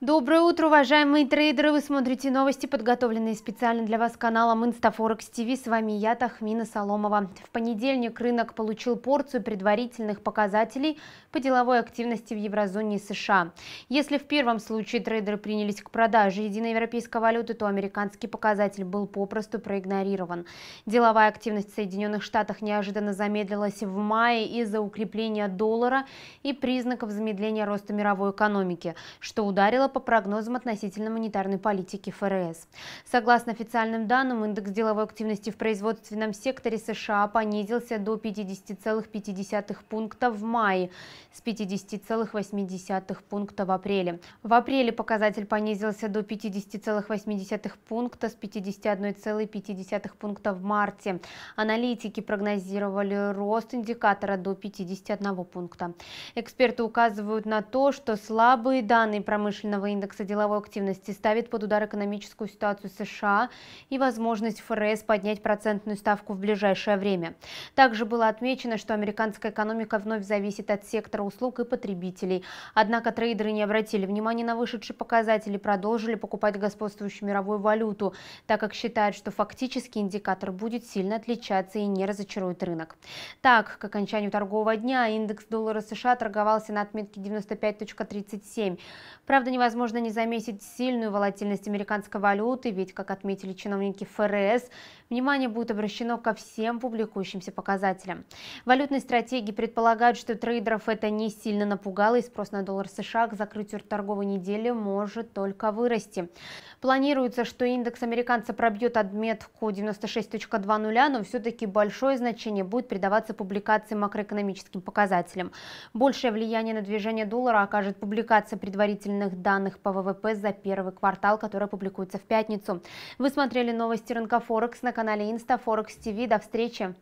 Доброе утро, уважаемые трейдеры! Вы смотрите новости, подготовленные специально для вас каналом Инстафорекс ТВ. С вами я, Тахмина Соломова. В понедельник рынок получил порцию предварительных показателей по деловой активности в еврозоне и США. Если в первом случае трейдеры принялись к продаже единой европейской валюты, то американский показатель был попросту проигнорирован. Деловая активность в Соединенных Штатах неожиданно замедлилась в мае из-за укрепления доллара и признаков замедления роста мировой экономики, что ударило дело по прогнозам относительно монетарной политики ФРС. Согласно официальным данным, индекс деловой активности в производственном секторе США понизился до 50,5 пункта в мае с 50,8 пункта в апреле. В апреле показатель понизился до 50,8 пункта с 51,5 пункта в марте. Аналитики прогнозировали рост индикатора до 51 пункта. Эксперты указывают на то, что слабые данные промышленного глобального индекса деловой активности ставит под удар экономическую ситуацию США и возможность ФРС поднять процентную ставку в ближайшее время. Также было отмечено, что американская экономика вновь зависит от сектора услуг и потребителей. Однако трейдеры не обратили внимания на вышедшие показатели, продолжили покупать господствующую мировую валюту, так как считают, что фактически индикатор будет сильно отличаться и не разочарует рынок. Так, к окончанию торгового дня индекс доллара США торговался на отметке 95.37. Правда, не невозможно не заметить сильную волатильность американской валюты, ведь, как отметили чиновники ФРС, внимание будет обращено ко всем публикующимся показателям. Валютные стратегии предполагают, что трейдеров это не сильно напугало, и спрос на доллар США к закрытию торговой недели может только вырасти. Планируется, что индекс американца пробьет отметку 96.20, но все-таки большое значение будет придаваться публикации макроэкономическим показателям. Большее влияние на движение доллара окажет публикация предварительных данных данных по ВВП за первый квартал, который публикуется в пятницу. Вы смотрели новости рынка Форекс на канале Инста Форекс ТВ. До встречи!